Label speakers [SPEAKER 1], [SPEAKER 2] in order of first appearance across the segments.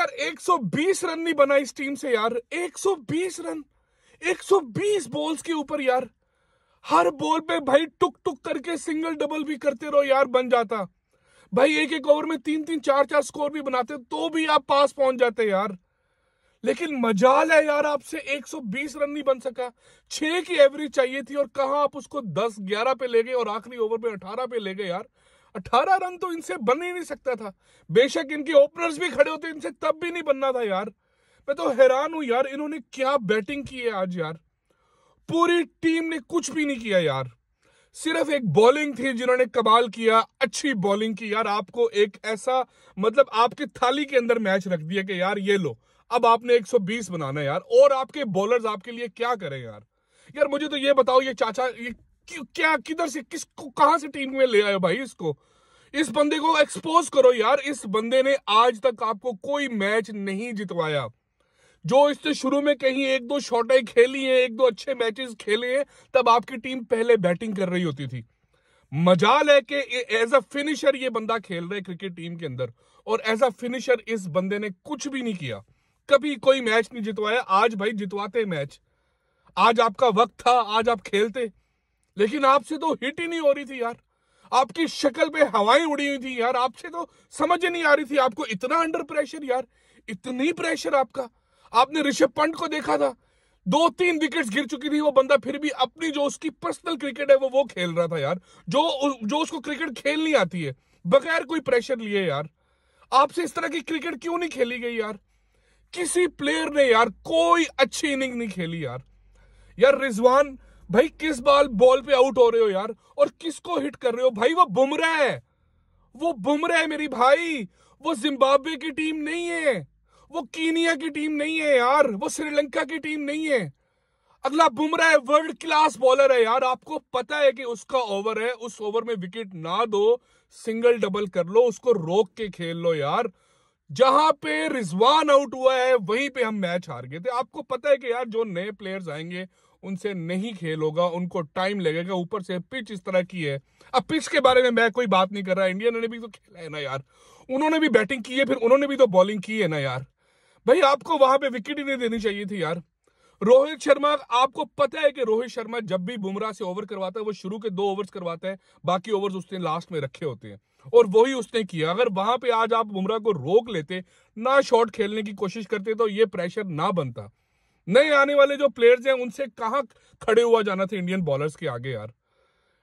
[SPEAKER 1] यार 120 रन नहीं बना इस टीम से यार 120 रन 120 बॉल्स के ऊपर यार हर बॉल पे भाई टुक टुक करके सिंगल डबल भी करते रहो यार बन जाता भाई एक एक ओवर में तीन तीन चार चार स्कोर भी बनाते तो भी आप पास पहुंच जाते यार लेकिन मजाल है यार आपसे 120 रन नहीं बन सका छह की एवरेज चाहिए थी और कहा आप उसको 10 11 पे ले गए और आखिरी ओवर में 18 पे ले गए यार अठारह रन तो इनसे बन ही नहीं सकता था बेशक इनके ओपनर्स भी खड़े होते इनसे तब भी नहीं बनना था यार मैं तो हैरान हूं यार इन्होंने क्या बैटिंग की है आज यार पूरी टीम ने कुछ भी नहीं किया यार सिर्फ एक बॉलिंग थी जिन्होंने कमाल किया अच्छी बॉलिंग की यार आपको एक ऐसा मतलब आपके थाली के अंदर मैच रख दिया कि यार ये लो अब आपने 120 बनाना यार और आपके बॉलर्स आपके लिए क्या करें यार यार मुझे तो ये बताओ ये चाचा ये क्या किधर से किसको कहां से टीम में ले आए भाई इसको इस बंदे को एक्सपोज करो यार इस बंदे ने आज तक आपको कोई मैच नहीं जितवाया जो इससे शुरू में कहीं एक दो शॉटें खेली हैं एक दो अच्छे मैचेस खेले हैं तब आपकी टीम पहले बैटिंग कर रही होती थी मजाल है कि एज अ फिनिशर ये बंदा खेल रहा है क्रिकेट टीम के अंदर और एज अ फिनिशर इस बंदे ने कुछ भी नहीं किया कभी कोई मैच नहीं जितवाया आज भाई जितवाते मैच आज आपका वक्त था आज आप खेलते लेकिन आपसे तो हिट ही नहीं हो रही थी यार आपकी शक्ल पे हवाएं उड़ी हुई थी यार आपसे तो समझ नहीं आ रही थी आपको इतना अंडर प्रेशर यार इतनी प्रेशर आपका आपने ऋषभ पंत को देखा था दो तीन विकेट्स गिर चुकी थी वो बंदा फिर भी अपनी जो उसकी पर्सनल क्रिकेट है वो वो खेल रहा था यार जो जो उसको क्रिकेट खेलनी आती है बगैर कोई प्रेशर लिए यार आपसे इस तरह की क्रिकेट क्यों नहीं खेली गई यार किसी प्लेयर ने यार कोई अच्छी इनिंग नहीं खेली यार यार रिजवान भाई किस बाल बॉल पे आउट हो रहे हो यार और किसको हिट कर रहे हो भाई वो बुमरा है वो बुमरा है मेरी भाई वो जिम्बाब्वे की टीम नहीं है वो कीनिया की टीम नहीं है यार वो श्रीलंका की टीम नहीं है अगला बुमरा है वर्ल्ड क्लास बॉलर है यार आपको पता है कि उसका ओवर है उस ओवर में विकेट ना दो सिंगल डबल कर लो उसको रोक के खेल लो यार जहां पे रिजवान आउट हुआ है वहीं पे हम मैच हार गए थे आपको पता है कि यार जो नए प्लेयर्स आएंगे उनसे नहीं खेल होगा उनको टाइम लगेगा ऊपर से पिच इस तरह की है अब पिच के बारे में मैं कोई बात नहीं कर रहा इंडिया ने भी तो खेला है ना यार उन्होंने भी बैटिंग की है फिर उन्होंने भी तो बॉलिंग की है ना यार भाई आपको वहां पे विकेट ही नहीं देनी चाहिए थी यार रोहित शर्मा आपको पता है कि रोहित शर्मा जब भी बुमराह से ओवर करवाता है वो शुरू के दो ओवर्स करवाता है बाकी ओवर्स उसने लास्ट में रखे होते हैं और वही उसने किया अगर वहां पे आज आप बुमराह को रोक लेते ना शॉट खेलने की कोशिश करते तो ये प्रेशर ना बनता नए आने वाले जो प्लेयर्स हैं उनसे कहा खड़े हुआ जाना था इंडियन बॉलर्स के आगे यार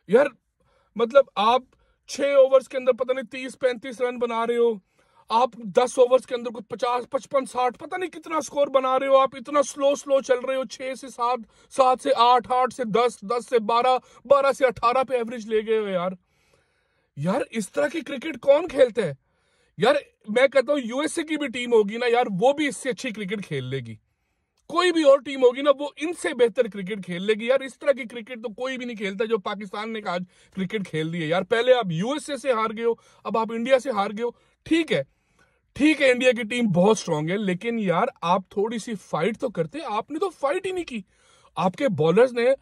[SPEAKER 1] यार मतलब आप छह ओवर्स के अंदर पता नहीं तीस पैंतीस रन बना रहे हो आप दस ओवर्स के अंदर कुछ पचास पचपन साठ पता नहीं कितना स्कोर बना रहे हो आप इतना स्लो स्लो चल रहे हो छह से सात सात से आठ आठ से दस दस से बारह बारह से अठारह पे एवरेज ले गए हो यार यार इस तरह की क्रिकेट कौन खेलते हैं यार मैं कहता हूं यूएसए की भी टीम होगी ना यार वो भी इससे अच्छी क्रिकेट खेल लेगी कोई भी और टीम होगी ना वो इनसे बेहतर क्रिकेट खेल लेगी यार इस तरह की क्रिकेट तो कोई भी नहीं खेलता जो पाकिस्तान ने आज क्रिकेट खेल दी है यार पहले आप यूएसए से हार गए हो अब आप इंडिया से हार गए हो ठीक है ठीक है इंडिया की टीम बहुत स्ट्रांग है लेकिन यार आप थोड़ी सी फाइट तो करते आपने तो फाइट ही नहीं की आपके बॉलर्स ने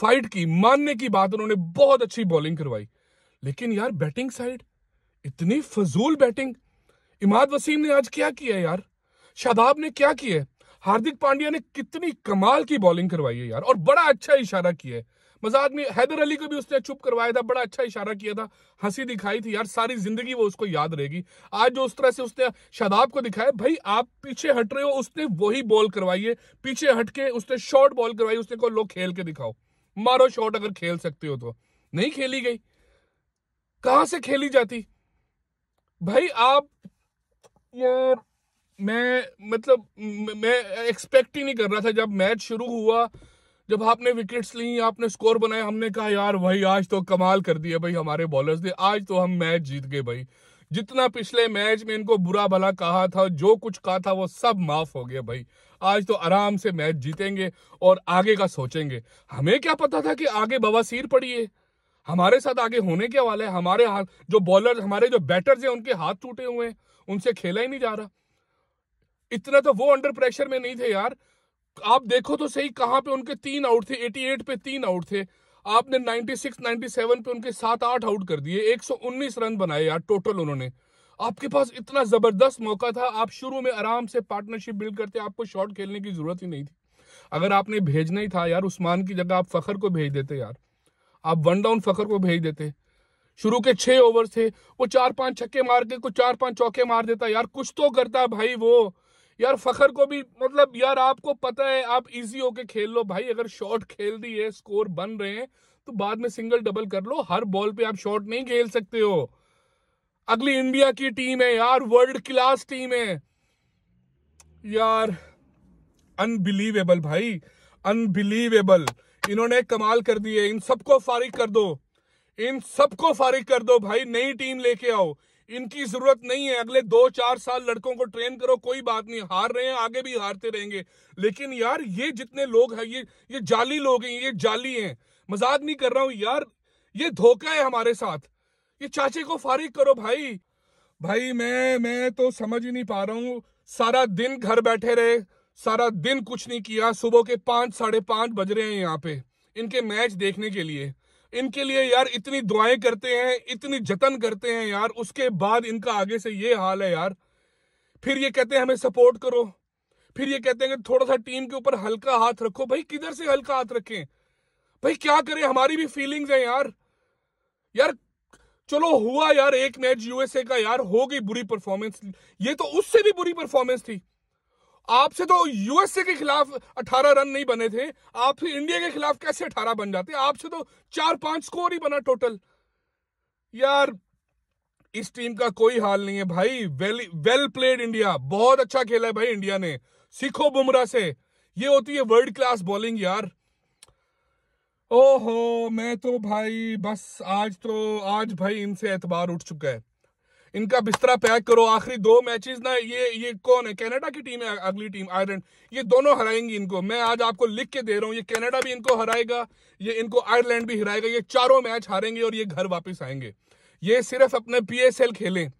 [SPEAKER 1] फाइट की मानने की बात उन्होंने बहुत अच्छी बॉलिंग करवाई लेकिन यार बैटिंग साइड इतनी फजूल बैटिंग इमाद वसीम ने आज क्या किया यार शादाब ने क्या किया हार्दिक पांड्या ने कितनी कमाल की बॉलिंग करवाई है यार और बड़ा अच्छा इशारा किया है मजाक में हैदर अली को भी उसने चुप करवाया था बड़ा अच्छा इशारा किया था हंसी दिखाई थी यार सारी जिंदगी वो उसको याद रहेगी आज जो उस तरह से उसने शादाब को दिखाया भाई आप पीछे हट रहे हो उसने वही बॉल करवाई है पीछे हट के उसने शॉर्ट बॉल करवाई उसने को लोग खेल के दिखाओ मारो शॉर्ट अगर खेल सकते हो तो नहीं खेली गई कहां से खेली जाती भाई आप ये मैं मतलब मैं एक्सपेक्ट ही नहीं कर रहा था जब मैच शुरू हुआ जब आपने विकेट्स ली आपने स्कोर बनाए हमने कहा यार भाई आज तो कमाल कर दिया भाई हमारे बॉलर्स ने आज तो हम मैच जीत गए भाई जितना पिछले मैच में इनको बुरा भला कहा था जो कुछ कहा था वो सब माफ हो गया भाई आज तो आराम से मैच जीतेंगे और आगे का सोचेंगे हमें क्या पता था कि आगे बवासीर पड़ी है हमारे साथ आगे होने के वाले है हमारे हाथ जो बॉलर हमारे जो बैटर्स हैं उनके हाथ टूटे हुए हैं उनसे खेला ही नहीं जा रहा इतना तो वो अंडर प्रेशर में नहीं थे यार आप देखो तो सही कहाँ पे उनके तीन आउट थे 88 पे तीन आउट थे आपने 96, 97 पे उनके सात आठ आउट कर दिए 119 रन बनाए यार टोटल उन्होंने आपके पास इतना जबरदस्त मौका था आप शुरू में आराम से पार्टनरशिप बिल्ड करते आपको शॉट खेलने की जरूरत ही नहीं थी अगर आपने भेजना ही था यार उस्मान की जगह आप फखर को भेज देते यार आप वन डाउन फकर को भेज देते शुरू के छह ओवर थे वो चार पांच छक्के मार के कुछ चार पांच चौके मार देता यार कुछ तो करता भाई वो यार फखर को भी मतलब यार आपको पता है आप इजी होके खेल लो भाई अगर शॉट खेल दी है स्कोर बन रहे हैं तो बाद में सिंगल डबल कर लो हर बॉल पे आप शॉट नहीं खेल सकते हो अगली इंडिया की टीम है यार वर्ल्ड क्लास टीम है यार अनबिलीवेबल भाई अनबिलीवेबल इन्होंने कमाल कर दिए इन सबको फारिग कर दो इन सबको फारिग कर दो भाई नई टीम लेके आओ इनकी जरूरत नहीं है अगले दो चार साल लड़कों को ट्रेन करो कोई बात नहीं हार रहे हैं आगे भी हारते रहेंगे लेकिन यार ये जितने लोग हैं ये ये जाली लोग हैं ये जाली हैं मजाक नहीं कर रहा हूं यार ये धोखा है हमारे साथ ये चाचे को फारिग करो भाई भाई मैं मैं तो समझ ही नहीं पा रहा हूं सारा दिन घर बैठे रहे सारा दिन कुछ नहीं किया सुबह के पांच साढ़े पांच बज रहे हैं यहाँ पे इनके मैच देखने के लिए इनके लिए यार इतनी दुआएं करते हैं इतनी जतन करते हैं यार उसके बाद इनका आगे से ये हाल है यार फिर ये कहते हैं हमें सपोर्ट करो फिर ये कहते हैं कि थोड़ा सा टीम के ऊपर हल्का हाथ रखो भाई किधर से हल्का हाथ रखें भाई क्या करें हमारी भी फीलिंग्स हैं यार यार चलो हुआ यार एक मैच यूएसए का यार हो गई बुरी परफॉर्मेंस ये तो उससे भी बुरी परफॉर्मेंस थी आपसे तो यूएसए के खिलाफ 18 रन नहीं बने थे आपसे इंडिया के खिलाफ कैसे 18 बन जाते आपसे तो चार पांच स्कोर ही बना टोटल यार इस टीम का कोई हाल नहीं है भाई वेल वेल प्लेड इंडिया बहुत अच्छा खेला है भाई इंडिया ने सीखो बुमराह से ये होती है वर्ल्ड क्लास बॉलिंग यार ओहो मैं तो भाई बस आज तो आज भाई इनसे एतबार उठ चुका है इनका बिस्तरा पैक करो आखिरी दो मैचेस ना ये ये कौन है कनाडा की टीम है अगली टीम आयरलैंड ये दोनों हराएंगी इनको मैं आज आपको लिख के दे रहा हूँ ये कनाडा भी इनको हराएगा ये इनको आयरलैंड भी हराएगा ये चारों मैच हारेंगे और ये घर वापस आएंगे ये सिर्फ अपने पी खेलें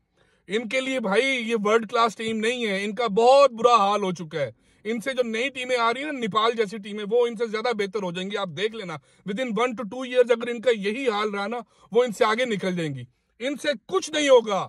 [SPEAKER 1] इनके लिए भाई ये वर्ल्ड क्लास टीम नहीं है इनका बहुत बुरा हाल हो चुका है इनसे जो नई टीमें आ रही है ना नेपाल जैसी टीमें वो इनसे ज्यादा बेहतर हो जाएंगी आप देख लेना within one to two years अगर इनका यही हाल रहा ना वो इनसे आगे निकल जाएंगी इनसे कुछ नहीं होगा